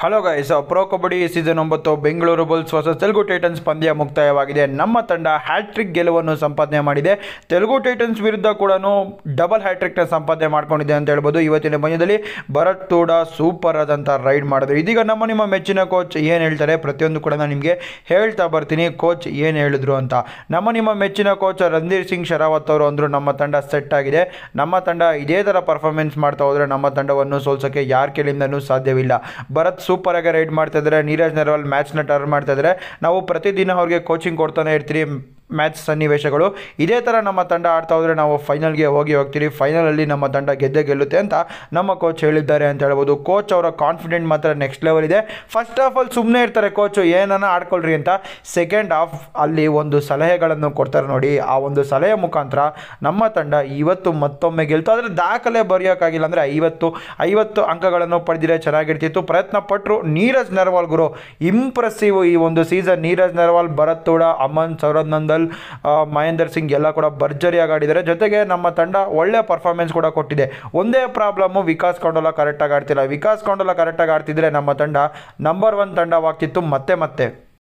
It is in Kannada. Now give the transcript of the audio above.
hello guys pro kabaddi season ಒಂಬತ್ತು ಬೆಂಗಳೂರು ಬುಲ್ಸ್ ಹೊಸ ತೆಲುಗು ಟೈಟನ್ಸ್ ಪಂದ್ಯ ಮುಕ್ತಾಯವಾಗಿದೆ ನಮ್ಮ ತಂಡ ಹ್ಯಾಟ್ರಿಕ್ ಗೆಲುವನ್ನು ಸಂಪಾದನೆ ಮಾಡಿದೆ ತೆಲುಗು ಟೈಟನ್ಸ್ ವಿರುದ್ಧ ಕೂಡ ಡಬಲ್ ಹ್ಯಾಟ್ರಿಕ್ನ ಸಂಪಾದನೆ ಮಾಡ್ಕೊಂಡಿದೆ ಅಂತ ಹೇಳ್ಬೋದು ಇವತ್ತಿನ ಪಂದ್ಯದಲ್ಲಿ ಭರತ್ ತೂಡ ಸೂಪರ್ ಆದಂಥ ರೈಡ್ ಮಾಡಿದ್ರು ಇದೀಗ ನಮ್ಮ ನಿಮ್ಮ ಮೆಚ್ಚಿನ ಕೋಚ್ ಏನು ಹೇಳ್ತಾರೆ ಪ್ರತಿಯೊಂದು ಕೂಡ ನಾನು ನಿಮಗೆ ಹೇಳ್ತಾ ಬರ್ತೀನಿ ಕೋಚ್ ಏನು ಹೇಳಿದ್ರು ಅಂತ ನಮ್ಮ ನಿಮ್ಮ ಮೆಚ್ಚಿನ ಕೋಚ್ ರಂಧೀರ್ ಸಿಂಗ್ ಶರಾವತ್ ಅವರು ಅಂದರು ನಮ್ಮ ತಂಡ ಸೆಟ್ ಆಗಿದೆ ನಮ್ಮ ತಂಡ ಇದೇ ಥರ ಪರ್ಫಾರ್ಮೆನ್ಸ್ ಮಾಡ್ತಾ ಹೋದರೆ ನಮ್ಮ ತಂಡವನ್ನು ಸೋಲ್ಸೋಕ್ಕೆ ಯಾರ ಕೈಲಿಂದನೂ ಸಾಧ್ಯವಿಲ್ಲ ಭರತ್ ಸೂಪರಾಗಿ ರೈಡ್ ಮಾಡ್ತಾ ಇದ್ದಾರೆ ನೀರಜ್ ನರ್ವಾಲ್ ಮ್ಯಾಚ್ನ ಟರ್ನ್ ಮಾಡ್ತಾ ಇದ್ದಾರೆ ನಾವು ಪ್ರತಿದಿನ ಅವ್ರಿಗೆ ಕೋಚಿಂಗ್ ಕೊಡ್ತಾನೆ ಇರ್ತೀವಿ ಮ್ಯಾಚ್ ಸನ್ನಿವೇಶಗಳು ಇದೇ ಥರ ನಮ್ಮ ತಂಡ ಆಡ್ತಾ ಹೋದರೆ ನಾವು ಫೈನಲ್ಗೆ ಹೋಗಿ ಹೋಗ್ತೀವಿ ಫೈನಲಲ್ಲಿ ನಮ್ಮ ತಂಡ ಗೆದ್ದೆ ಗೆಲ್ಲುತ್ತೆ ಅಂತ ನಮ್ಮ ಕೋಚ್ ಹೇಳಿದ್ದಾರೆ ಅಂತ ಹೇಳ್ಬೋದು ಕೋಚ್ ಅವರ ಕಾನ್ಫಿಡೆಂಟ್ ಮಾತ್ರ ನೆಕ್ಸ್ಟ್ ಲೆವೆಲ್ ಇದೆ ಫಸ್ಟ್ ಆಫ್ ಆಲ್ ಸುಮ್ಮನೆ ಇರ್ತಾರೆ ಕೋಚು ಏನನ್ನ ಆಡ್ಕೊಳ್ರಿ ಅಂತ ಸೆಕೆಂಡ್ ಹಾಫ್ ಅಲ್ಲಿ ಒಂದು ಸಲಹೆಗಳನ್ನು ಕೊಡ್ತಾರೆ ನೋಡಿ ಆ ಒಂದು ಸಲಹೆ ಮುಖಾಂತರ ನಮ್ಮ ತಂಡ ಇವತ್ತು ಮತ್ತೊಮ್ಮೆ ಗೆಲ್ತು ಆದರೆ ದಾಖಲೆ ಬರೆಯೋಕ್ಕಾಗಿಲ್ಲ ಅಂದರೆ ಐವತ್ತು ಐವತ್ತು ಅಂಕಗಳನ್ನು ಪಡೆದಿರೋ ಚೆನ್ನಾಗಿರ್ತಿತ್ತು ಪ್ರಯತ್ನ ಪಟ್ಟರು ನೀರಜ್ ನರ್ವಾಲ್ ಗುರು ಇಂಪ್ರೆಸ್ಸಿವ್ ಈ ಒಂದು ಸೀಸನ್ ನೀರಜ್ ನರ್ವಾಲ್ ಭರತ್ ಅಮನ್ ಸೌರದ್ ಗಿಲ್ ಮಹೇಂದರ್ ಸಿಂಗ್ ಎಲ್ಲ ಕೂಡ ಭರ್ಜರಿಯಾಗಿ ಆಡಿದ್ದಾರೆ ಜೊತೆಗೆ ನಮ್ಮ ತಂಡ ಒಳ್ಳೆ ಪರ್ಫಾರ್ಮೆನ್ಸ್ ಕೂಡ ಕೊಟ್ಟಿದೆ ಒಂದೇ ಪ್ರಾಬ್ಲಮ್ಮು ವಿಕಾಸ್ ಕೌಂಡೋಲ ಕರೆಕ್ಟಾಗಿ ಆಡ್ತಿಲ್ಲ ವಿಕಾಸ್ ಕೌಂಡೋಲ ಕರೆಕ್ಟಾಗಿ ಆಡ್ತಿದ್ರೆ ನಮ್ಮ ತಂಡ ನಂಬರ್ ಒನ್ ತಂಡವಾಗ್ತಿತ್ತು ಮತ್ತೆ ಮತ್ತೆ